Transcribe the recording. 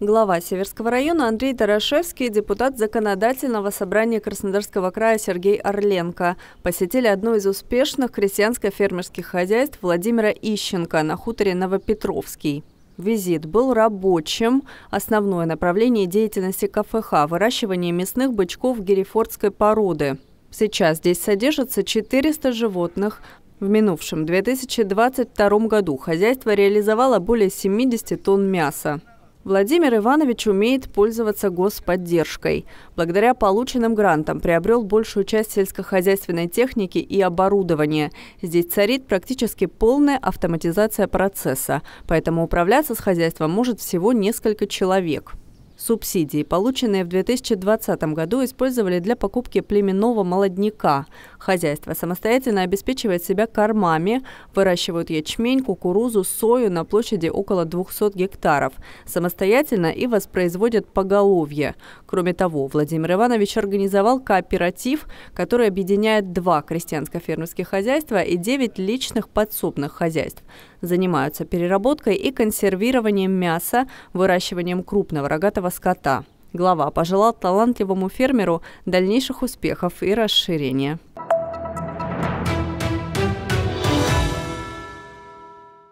Глава Северского района Андрей Тарашевский и депутат Законодательного собрания Краснодарского края Сергей Орленко посетили одно из успешных крестьянско-фермерских хозяйств Владимира Ищенко на хуторе Новопетровский. Визит был рабочим. Основное направление деятельности КФХ – выращивание мясных бычков герефордской породы. Сейчас здесь содержится 400 животных, в минувшем 2022 году хозяйство реализовало более 70 тонн мяса. Владимир Иванович умеет пользоваться господдержкой. Благодаря полученным грантам приобрел большую часть сельскохозяйственной техники и оборудования. Здесь царит практически полная автоматизация процесса, поэтому управляться с хозяйством может всего несколько человек. Субсидии, полученные в 2020 году, использовали для покупки племенного молодняка. Хозяйство самостоятельно обеспечивает себя кормами, выращивают ячмень, кукурузу, сою на площади около 200 гектаров, самостоятельно и воспроизводят поголовье. Кроме того, Владимир Иванович организовал кооператив, который объединяет два крестьянско-фермерских хозяйства и девять личных подсобных хозяйств. Занимаются переработкой и консервированием мяса, выращиванием крупного рогатого дикого скота. Глава пожелал талантливому фермеру дальнейших успехов и расширения.